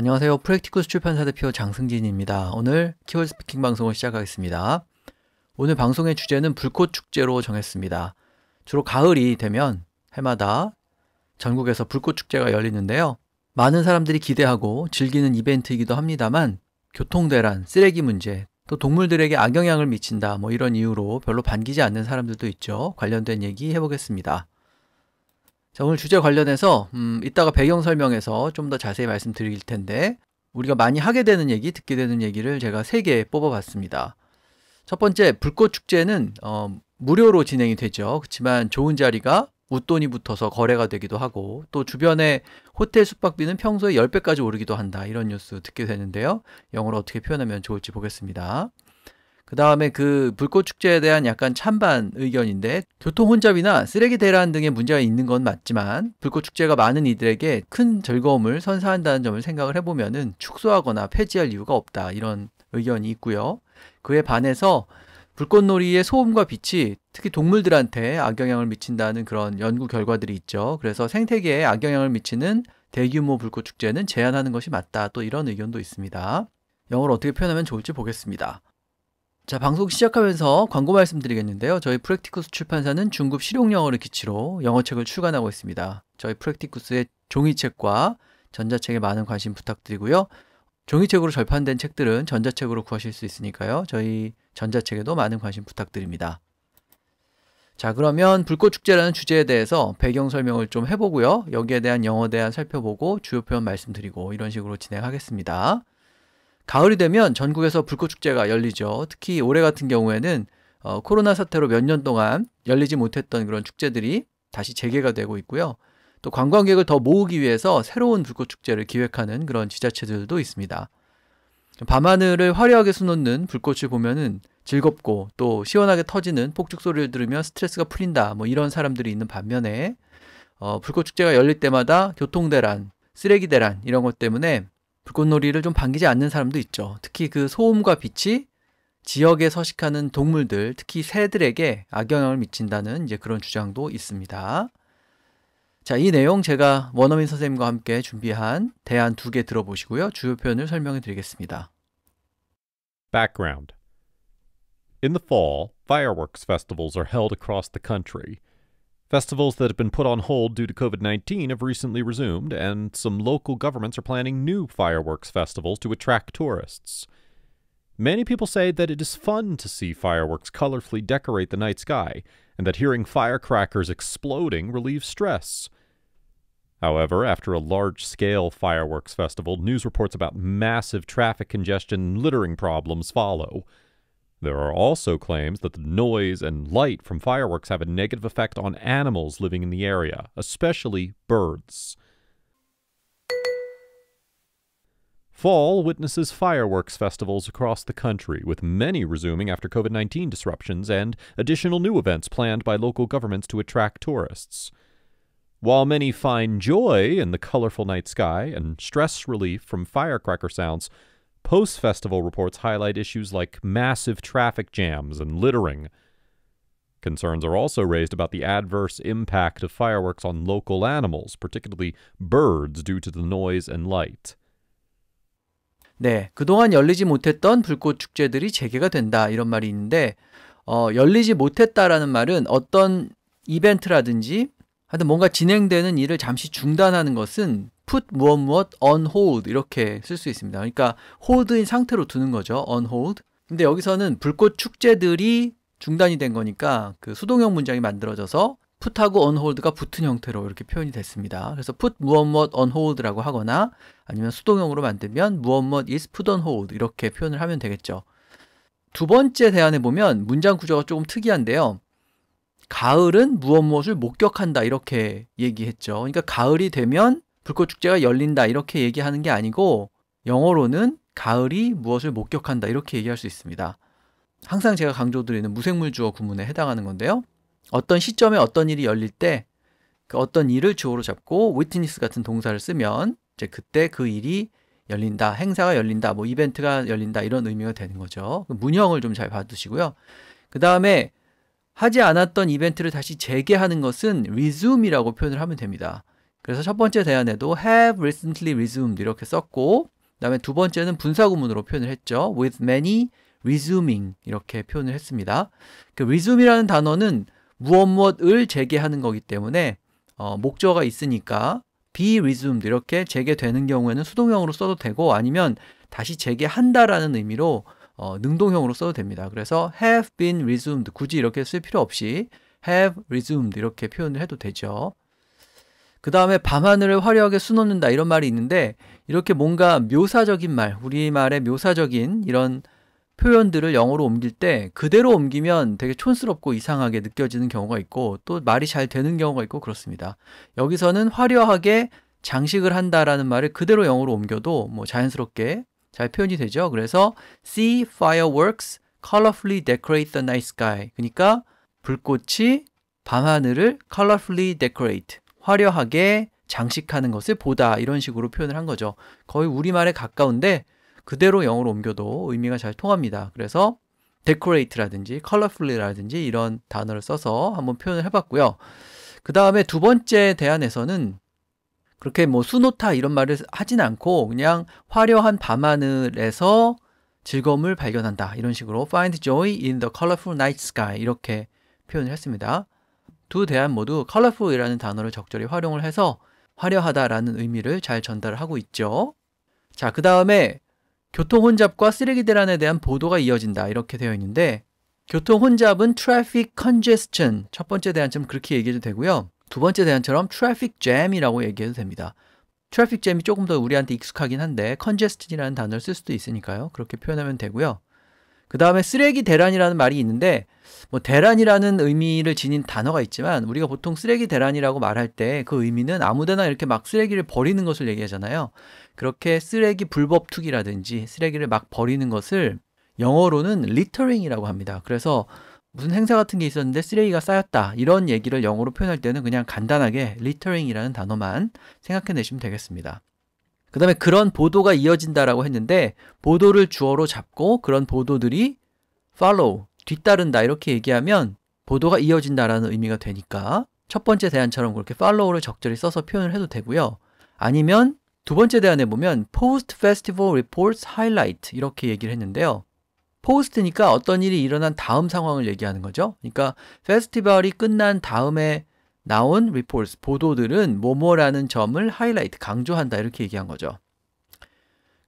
안녕하세요. 프랙티쿠스 출판사 대표 장승진입니다. 오늘 키워드 스피킹 방송을 시작하겠습니다. 오늘 방송의 주제는 불꽃 축제로 정했습니다. 주로 가을이 되면 해마다 전국에서 불꽃 축제가 열리는데요. 많은 사람들이 기대하고 즐기는 이벤트이기도 합니다만 교통대란, 쓰레기 문제, 또 동물들에게 악영향을 미친다 뭐 이런 이유로 별로 반기지 않는 사람들도 있죠. 관련된 얘기 해보겠습니다. 자, 오늘 주제 관련해서 음, 이따가 배경 설명해서 좀 더 자세히 말씀드릴 텐데 우리가 많이 하게 되는 얘기, 듣게 되는 얘기를 제가 세 개 뽑아봤습니다. 첫 번째, 불꽃 축제는 어, 무료로 진행이 되죠. 그렇지만 좋은 자리가 웃돈이 붙어서 거래가 되기도 하고 또 주변에 호텔 숙박비는 평소에 10배까지 오르기도 한다. 이런 뉴스 듣게 되는데요. 영어로 어떻게 표현하면 좋을지 보겠습니다. 그 다음에 그 불꽃축제에 대한 약간 찬반 의견인데 교통 혼잡이나 쓰레기 대란 등의 문제가 있는 건 맞지만 불꽃축제가 많은 이들에게 큰 즐거움을 선사한다는 점을 생각을 해보면은 축소하거나 폐지할 이유가 없다 이런 의견이 있고요. 그에 반해서 불꽃놀이의 소음과 빛이 특히 동물들한테 악영향을 미친다는 그런 연구 결과들이 있죠. 그래서 생태계에 악영향을 미치는 대규모 불꽃축제는 제한하는 것이 맞다. 또 이런 의견도 있습니다. 영어로 어떻게 표현하면 좋을지 보겠습니다. 자, 방송 시작하면서 광고 말씀드리겠는데요. 저희 프랙티쿠스 출판사는 중급 실용 영어를 기치로 영어책을 출간하고 있습니다. 저희 프랙티쿠스의 종이책과 전자책에 많은 관심 부탁드리고요. 종이책으로 절판된 책들은 전자책으로 구하실 수 있으니까요. 저희 전자책에도 많은 관심 부탁드립니다. 자, 그러면 불꽃축제라는 주제에 대해서 배경 설명을 좀 해보고요. 여기에 대한 영어 대한 살펴보고 주요 표현 말씀드리고 이런 식으로 진행하겠습니다. 가을이 되면 전국에서 불꽃축제가 열리죠. 특히 올해 같은 경우에는 어, 코로나 사태로 몇 년 동안 열리지 못했던 그런 축제들이 다시 재개가 되고 있고요. 또 관광객을 더 모으기 위해서 새로운 불꽃축제를 기획하는 그런 지자체들도 있습니다. 밤하늘을 화려하게 수놓는 불꽃을 보면은 즐겁고 또 시원하게 터지는 폭죽 소리를 들으면 스트레스가 풀린다 뭐 이런 사람들이 있는 반면에 어, 불꽃 축제가 열릴 때마다 교통 대란, 쓰레기 대란 이런 것 때문에 불꽃놀이를 좀 반기지 않는 사람도 있죠. 특히 그 소음과 빛이 지역에 서식하는 동물들, 특히 새들에게 악영향을 미친다는 이제 그런 주장도 있습니다. 자, 이 내용 제가 원어민 선생님과 함께 준비한 대안 두 개 들어보시고요. 주요 표현을 설명해 드리겠습니다. Background In the fall, fireworks festivals are held across the country. Festivals that have been put on hold due to COVID 19 have recently resumed, and some local governments are planning new fireworks festivals to attract tourists. Many people say that it is fun to see fireworks colorfully decorate the night sky, and that hearing firecrackers exploding relieves stress. However, after a large scale fireworks festival, news reports about massive traffic congestion and littering problems follow. There are also claims that the noise and light from fireworks have a negative effect on animals living in the area, especially birds. Fall witnesses fireworks festivals across the country, with many resuming after COVID 19 disruptions and additional new events planned by local governments to attract tourists. While many find joy in the colorful night sky and stress relief from firecracker sounds, Post festival reports highlight issues like massive traffic jams and littering. Concerns are also raised about the adverse impact of fireworks on local animals, particularly birds, due to the noise and light. 네, 그동안 열리지 못했던 불꽃 축제들이 재개가 된다 이런 말이 있는데 어, 열리지 못했다라는 말은 어떤 이벤트라든지 하여튼 뭔가 진행되는 일을 잠시 중단하는 것은 put 무엇 무엇 on hold 이렇게 쓸 수 있습니다. 그러니까 hold인 상태로 두는 거죠. on hold. 근데 여기서는 불꽃 축제들이 중단이 된 거니까 그 수동형 문장이 만들어져서 put하고 on hold가 붙은 형태로 이렇게 표현이 됐습니다. 그래서 put 무엇 무엇 on hold라고 하거나 아니면 수동형으로 만들면 무엇 무엇 is put on hold 이렇게 표현을 하면 되겠죠. 두 번째 대안에 보면 문장 구조가 조금 특이한데요. 가을은 무엇 무엇을 목격한다 이렇게 얘기했죠. 그러니까 가을이 되면 불꽃 축제가 열린다 이렇게 얘기하는 게 아니고 영어로는 가을이 무엇을 목격한다 이렇게 얘기할 수 있습니다. 항상 제가 강조드리는 무생물 주어 구문에 해당하는 건데요. 어떤 시점에 어떤 일이 열릴 때그 어떤 일을 주어로 잡고 witness 같은 동사를 쓰면 이제 그때 그 일이 열린다, 행사가 열린다, 뭐 이벤트가 열린다 이런 의미가 되는 거죠. 그 문형을 좀 잘 봐두시고요. 그 다음에 하지 않았던 이벤트를 다시 재개하는 것은 resume이라고 표현을 하면 됩니다. 그래서 첫 번째 대안에도 have recently resumed 이렇게 썼고 그다음에 두 번째는 분사구문으로 표현을 했죠. with many resuming 이렇게 표현을 했습니다. 그 resume이라는 단어는 무엇 무엇을 재개하는 거기 때문에 어, 목적어가 있으니까 be resumed 이렇게 재개되는 경우에는 수동형으로 써도 되고 아니면 다시 재개한다라는 의미로 어, 능동형으로 써도 됩니다. 그래서 have been resumed 굳이 이렇게 쓸 필요 없이 have resumed 이렇게 표현을 해도 되죠. 그 다음에 밤하늘을 화려하게 수놓는다 이런 말이 있는데 이렇게 뭔가 묘사적인 말, 우리말의 묘사적인 이런 표현들을 영어로 옮길 때 그대로 옮기면 되게 촌스럽고 이상하게 느껴지는 경우가 있고 또 말이 잘 되는 경우가 있고 그렇습니다. 여기서는 화려하게 장식을 한다라는 말을 그대로 영어로 옮겨도 뭐 자연스럽게 잘 표현이 되죠. 그래서 see fireworks colorfully decorate the night sky. 그러니까 불꽃이 밤하늘을 colorfully decorate 화려하게 장식하는 것을 보다 이런 식으로 표현을 한 거죠. 거의 우리말에 가까운데 그대로 영어로 옮겨도 의미가 잘 통합니다. 그래서 decorate라든지 colorfully라든지 이런 단어를 써서 한번 표현을 해봤고요. 그 다음에 두 번째 대안에서는 그렇게 뭐 수노타 이런 말을 하진 않고 그냥 화려한 밤하늘에서 즐거움을 발견한다 이런 식으로 find joy in the colorful night sky 이렇게 표현을 했습니다. 두 대안 모두 colorful이라는 단어를 적절히 활용을 해서 화려하다라는 의미를 잘 전달하고 있죠. 자, 그 다음에 교통 혼잡과 쓰레기 대란에 대한 보도가 이어진다. 이렇게 되어 있는데 교통 혼잡은 traffic congestion 첫 번째 대안처럼 그렇게 얘기해도 되고요. 두 번째 대안처럼 traffic jam이라고 얘기해도 됩니다. traffic j a m 이 조금 더 우리한테 익숙하긴 한데 congestion이라는 단어를 쓸 수도 있으니까요. 그렇게 표현하면 되고요. 그 다음에 쓰레기 대란이라는 말이 있는데 뭐 대란이라는 의미를 지닌 단어가 있지만 우리가 보통 쓰레기 대란이라고 말할 때 그 의미는 아무데나 이렇게 막 쓰레기를 버리는 것을 얘기하잖아요. 그렇게 쓰레기 불법 투기라든지 쓰레기를 막 버리는 것을 영어로는 리터링이라고 합니다. 그래서 무슨 행사 같은 게 있었는데 쓰레기가 쌓였다 이런 얘기를 영어로 표현할 때는 그냥 간단하게 리터링이라는 단어만 생각해내시면 되겠습니다. 그 다음에 그런 보도가 이어진다라고 했는데 보도를 주어로 잡고 그런 보도들이 follow 뒤따른다 이렇게 얘기하면 보도가 이어진다라는 의미가 되니까 첫 번째 대안처럼 그렇게 팔로우를 적절히 써서 표현을 해도 되고요. 아니면 두 번째 대안에 보면 post festival reports highlight 이렇게 얘기를 했는데요. 포스트니까 어떤 일이 일어난 다음 상황을 얘기하는 거죠. 그러니까 페스티벌이 끝난 다음에 나온 리포트 보도들은 뭐뭐라는 점을 하이라이트 강조한다 이렇게 얘기한 거죠.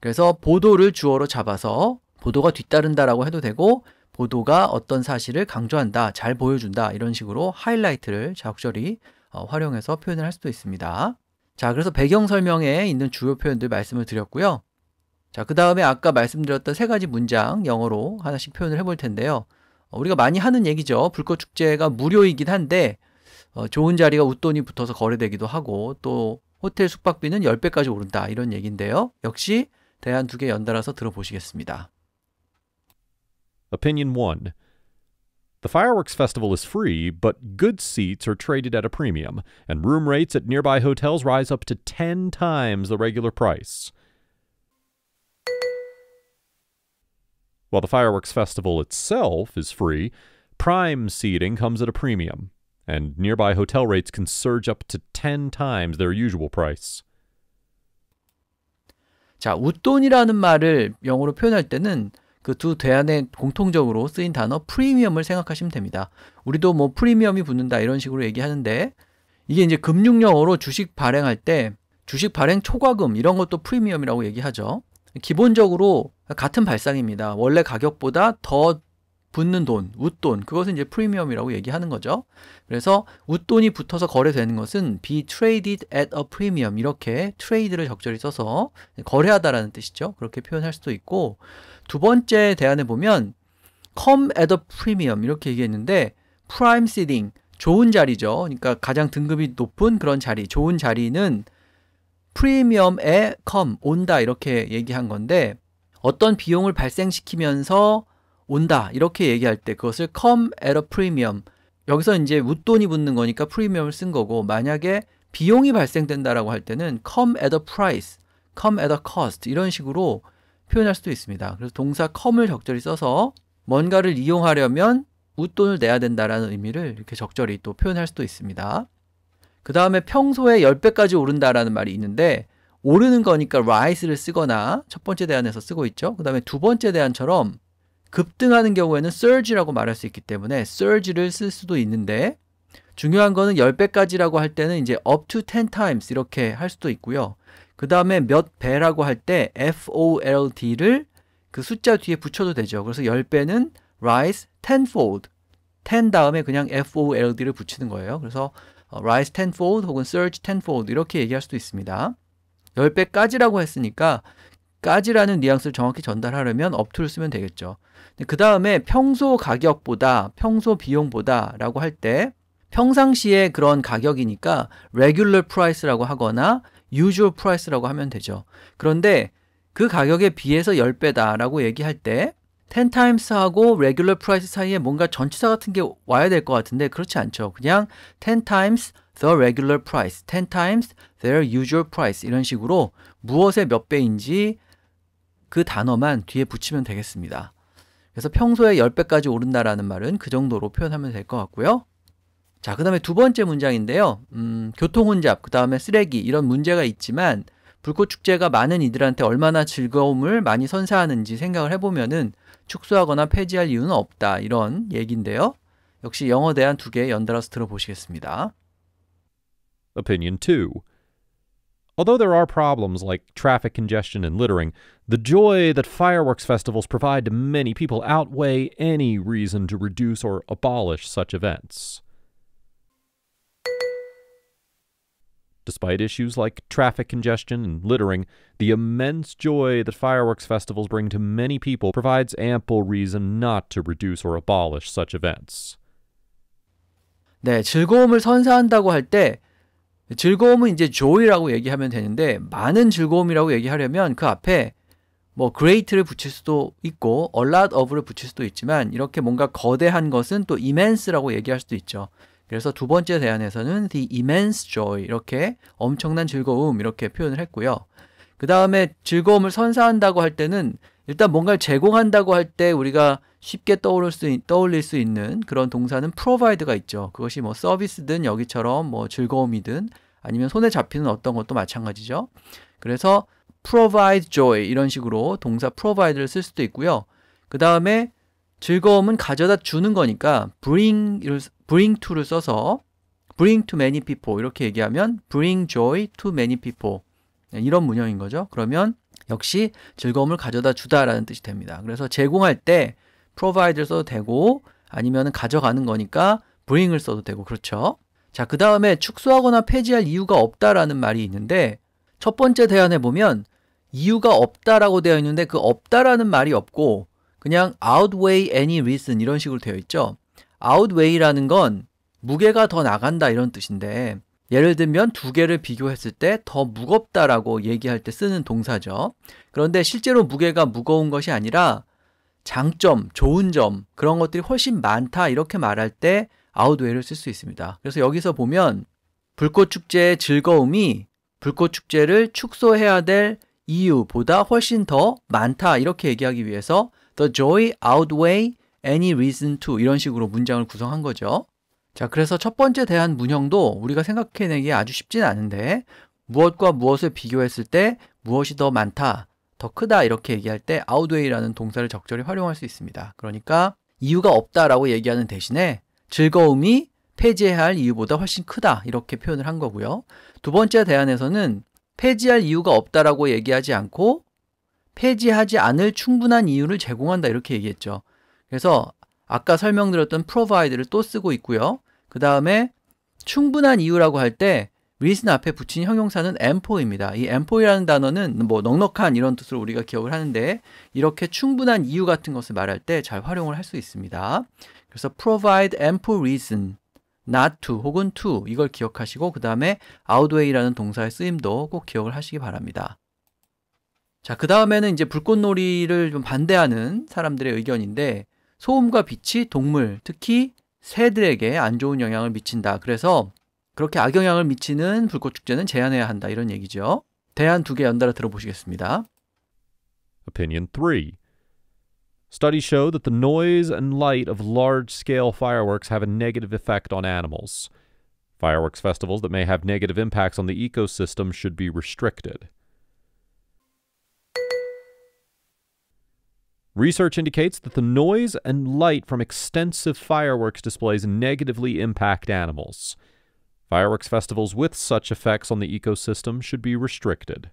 그래서 보도를 주어로 잡아서 보도가 뒤따른다라고 해도 되고 보도가 어떤 사실을 강조한다, 잘 보여준다 이런 식으로 하이라이트를 적절히 어, 활용해서 표현을 할 수도 있습니다. 자, 그래서 배경 설명에 있는 주요 표현들 말씀을 드렸고요. 자, 그 다음에 아까 말씀드렸던 세 가지 문장 영어로 하나씩 표현을 해볼 텐데요. 어, 우리가 많이 하는 얘기죠. 불꽃축제가 무료이긴 한데 어, 좋은 자리가 웃돈이 붙어서 거래되기도 하고 또 호텔 숙박비는 10배까지 오른다 이런 얘기인데요. 역시 대한 두개 연달아서 들어보시겠습니다. Opinion 1. The fireworks festival is free, but good seats are traded at a premium, and room rates at nearby hotels rise up to 10 times the regular price. While the fireworks festival itself is free, prime seating comes at a premium, and nearby hotel rates can surge up to 10 times their usual price. 자, 웃돈이라는 말을 영어로 표현할 때는 그두 대안에 공통적으로 쓰인 단어 프리미엄을 생각하시면 됩니다. 우리도 뭐 프리미엄이 붙는다 이런 식으로 얘기하는데 이게 이제 금융용어로 주식 발행할 때 주식 발행 초과금 이런 것도 프리미엄이라고 얘기하죠. 기본적으로 같은 발상입니다. 원래 가격보다 더 붙는 돈, 웃돈, 그것은 이제 프리미엄이라고 얘기하는 거죠. 그래서 웃돈이 붙어서 거래되는 것은 be traded at a premium 이렇게 트레이드를 적절히 써서 거래하다라는 뜻이죠. 그렇게 표현할 수도 있고 두 번째 대안에 보면 come at a premium 이렇게 얘기했는데 prime seating 좋은 자리죠. 그러니까 가장 등급이 높은 그런 자리, 좋은 자리는 프리미엄에 come 온다 이렇게 얘기한 건데 어떤 비용을 발생시키면서 온다 이렇게 얘기할 때 그것을 come at a premium 여기서 이제 웃돈이 붙는 거니까 프리미엄을 쓴 거고 만약에 비용이 발생된다라고 할 때는 come at a price, come at a cost 이런 식으로 표현할 수도 있습니다. 그래서 동사 come을 적절히 써서 뭔가를 이용하려면 웃돈을 내야 된다라는 의미를 이렇게 적절히 또 표현할 수도 있습니다. 그 다음에 평소에 10배까지 오른다라는 말이 있는데 오르는 거니까 rise를 쓰거나 첫 번째 대안에서 쓰고 있죠. 그 다음에 두 번째 대안처럼 급등하는 경우에는 surge라고 말할 수 있기 때문에 surge를 쓸 수도 있는데 중요한 거는 10배까지라고 할 때는 이제 up to 10 times 이렇게 할 수도 있고요. 그 다음에 몇 배라고 할 때 FOLD를 그 숫자 뒤에 붙여도 되죠. 그래서 10배는 rise tenfold 10 다음에 그냥 FOLD를 붙이는 거예요. 그래서 어, rise tenfold 혹은 surge tenfold 이렇게 얘기할 수도 있습니다. 10배까지라고 했으니까 까지라는 뉘앙스를 정확히 전달하려면 up to를 쓰면 되겠죠. 그 다음에 평소 가격보다 평소 비용보다 라고 할 때 평상시에 그런 가격이니까 regular price라고 하거나 usual price라고 하면 되죠. 그런데 그 가격에 비해서 10배다 라고 얘기할 때 10 times하고 regular price 사이에 뭔가 전치사 같은 게 와야 될 것 같은데 그렇지 않죠. 그냥 10 times the regular price, 10 times their usual price 이런 식으로 무엇의 몇 배인지 그 단어만 뒤에 붙이면 되겠습니다. 그래서 평소에 10배까지 오른다라는 말은 그 정도로 표현하면 될 것 같고요. 자, 그 다음에 두 번째 문장인데요. 음, 교통혼잡, 그 다음에 쓰레기, 이런 문제가 있지만, 불꽃축제가 많은 이들한테 얼마나 즐거움을 많이 선사하는지 생각을 해보면은 축소하거나 폐지할 이유는 없다. 이런 얘기인데요. 역시 영어 대한 두개 연달아서 들어보시겠습니다. Opinion 2 Although there are problems like traffic congestion and littering, The joy that fireworks festivals provide to many people outweigh any reason to reduce or abolish such events. Despite issues like traffic congestion and littering, the immense joy that fireworks festivals bring to many people provides ample reason not to reduce or abolish such events. 네, 즐거움을 선사한다고 할 때 즐거움은 이제 joy라고 얘기하면 되는데 많은 즐거움이라고 얘기하려면 그 앞에 뭐 great를 붙일 수도 있고 a lot of를 붙일 수도 있지만 이렇게 뭔가 거대한 것은 또 immense라고 얘기할 수도 있죠. 그래서 두 번째 대안에서는 the immense joy 이렇게 엄청난 즐거움 이렇게 표현을 했고요. 그 다음에 즐거움을 선사한다고 할 때는 일단 뭔가를 제공한다고 할 때 우리가 쉽게 떠오를 수, 떠올릴 수 있는 그런 동사는 provide가 있죠. 그것이 뭐 서비스든 여기처럼 뭐 즐거움이든 아니면 손에 잡히는 어떤 것도 마찬가지죠. 그래서 provide joy 이런 식으로 동사 provide를 쓸 수도 있고요. 그 다음에 즐거움은 가져다 주는 거니까 bring bring to를 써서 bring to many people 이렇게 얘기하면 bring joy to many people 네, 이런 문형인 거죠. 그러면 역시 즐거움을 가져다 주다라는 뜻이 됩니다. 그래서 제공할 때 provide를 써도 되고 아니면 가져가는 거니까 bring을 써도 되고 그렇죠. 자, 그 다음에 축소하거나 폐지할 이유가 없다라는 말이 있는데 첫 번째 대안에 보면 이유가 없다라고 되어 있는데 그 없다라는 말이 없고 그냥 outweigh any reason 이런 식으로 되어 있죠. outweigh라는 건 무게가 더 나간다 이런 뜻인데 예를 들면 두 개를 비교했을 때 더 무겁다라고 얘기할 때 쓰는 동사죠. 그런데 실제로 무게가 무거운 것이 아니라 장점, 좋은 점 그런 것들이 훨씬 많다 이렇게 말할 때 outweigh를 쓸 수 있습니다. 그래서 여기서 보면 불꽃 축제의 즐거움이 불꽃축제를 축소해야 될 이유보다 훨씬 더 많다. 이렇게 얘기하기 위해서 the joy outweigh any reason to 이런 식으로 문장을 구성한 거죠. 자, 그래서 첫 번째 대한 문형도 우리가 생각해내기 아주 쉽진 않은데 무엇과 무엇을 비교했을 때 무엇이 더 많다, 더 크다 이렇게 얘기할 때 outweigh라는 동사를 적절히 활용할 수 있습니다. 그러니까 이유가 없다라고 얘기하는 대신에 즐거움이 폐지해야 할 이유보다 훨씬 크다 이렇게 표현을 한 거고요. 두 번째 대안에서는 폐지할 이유가 없다라고 얘기하지 않고 폐지하지 않을 충분한 이유를 제공한다 이렇게 얘기했죠. 그래서 아까 설명드렸던 provide를 또 쓰고 있고요. 그 다음에 충분한 이유라고 할 때 reason 앞에 붙인 형용사는 e m p l o 입니다이 e m p l o 라는 단어는 뭐 넉넉한 이런 뜻으로 우리가 기억을 하는데 이렇게 충분한 이유 같은 것을 말할 때 잘 활용을 할 수 있습니다. 그래서 provide ample reason not to 혹은 to 이걸 기억하시고 그 다음에 outway라는 동사의 쓰임도 꼭 기억을 하시기 바랍니다. 자, 그 다음에는 이제 불꽃놀이를 좀 반대하는 사람들의 의견인데 소음과 빛이 동물, 특히 새들에게 안 좋은 영향을 미친다. 그래서 그렇게 악영향을 미치는 불꽃축제는 제한해야 한다. 이런 얘기죠. 대안 두 개 연달아 들어보시겠습니다. Opinion 3. Studies show that the noise and light of large scale fireworks have a negative effect on animals. Fireworks festivals that may have negative impacts on the ecosystem should be restricted. Research indicates that the noise and light from extensive fireworks displays negatively impact animals. Fireworks festivals with such effects on the ecosystem should be restricted.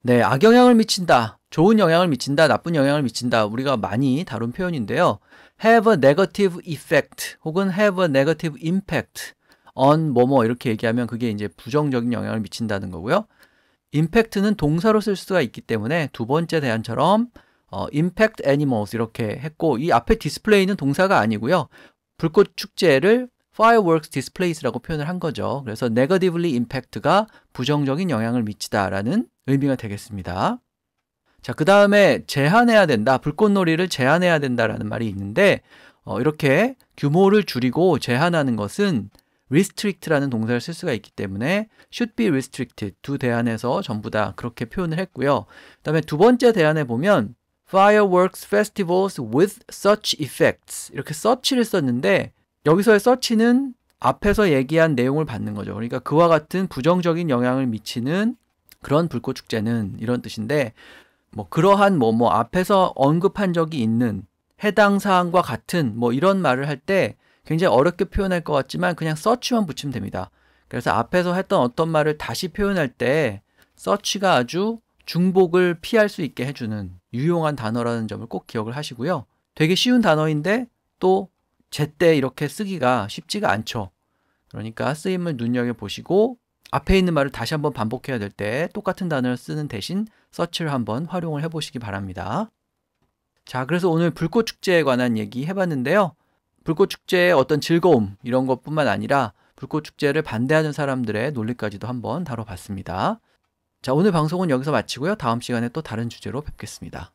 네, 악영향을 미친다, 좋은 영향을 미친다, 나쁜 영향을 미친다. 우리가 많이 다룬 표현인데요. have a negative effect 혹은 have a negative impact on 뭐뭐 이렇게 얘기하면 그게 이제 부정적인 영향을 미친다는 거고요. impact는 동사로 쓸 수가 있기 때문에 두 번째 대안처럼 어, impact animals 이렇게 했고 이 앞에 디스플레이는 동사가 아니고요. 불꽃 축제를 fireworks displays라고 표현을 한 거죠. 그래서 negatively impact가 부정적인 영향을 미치다라는 의미가 되겠습니다. 자, 그 다음에 제한해야 된다. 불꽃놀이를 제한해야 된다라는 말이 있는데, 어, 이렇게 규모를 줄이고 제한하는 것은 restrict라는 동사를 쓸 수가 있기 때문에 should be restricted 두 대안에서 전부 다 그렇게 표현을 했고요. 그 다음에 두 번째 대안에 보면 fireworks festivals with such effects 이렇게 such를 썼는데 여기서의 서치는 앞에서 얘기한 내용을 받는 거죠. 그러니까 그와 같은 부정적인 영향을 미치는 그런 불꽃 축제는 이런 뜻인데 뭐 그러한 뭐뭐 뭐 앞에서 언급한 적이 있는 해당 사항과 같은 뭐 이런 말을 할 때 굉장히 어렵게 표현할 것 같지만 그냥 서치만 붙이면 됩니다. 그래서 앞에서 했던 어떤 말을 다시 표현할 때 서치가 아주 중복을 피할 수 있게 해주는 유용한 단어라는 점을 꼭 기억을 하시고요. 되게 쉬운 단어인데 또 제때 이렇게 쓰기가 쉽지가 않죠. 그러니까 쓰임을 눈여겨보시고 앞에 있는 말을 다시 한번 반복해야 될 때 똑같은 단어를 쓰는 대신 서치를 한번 활용을 해보시기 바랍니다. 자, 그래서 오늘 불꽃축제에 관한 얘기 해봤는데요. 불꽃축제의 어떤 즐거움 이런 것뿐만 아니라 불꽃축제를 반대하는 사람들의 논리까지도 한번 다뤄봤습니다. 자, 오늘 방송은 여기서 마치고요. 다음 시간에 또 다른 주제로 뵙겠습니다.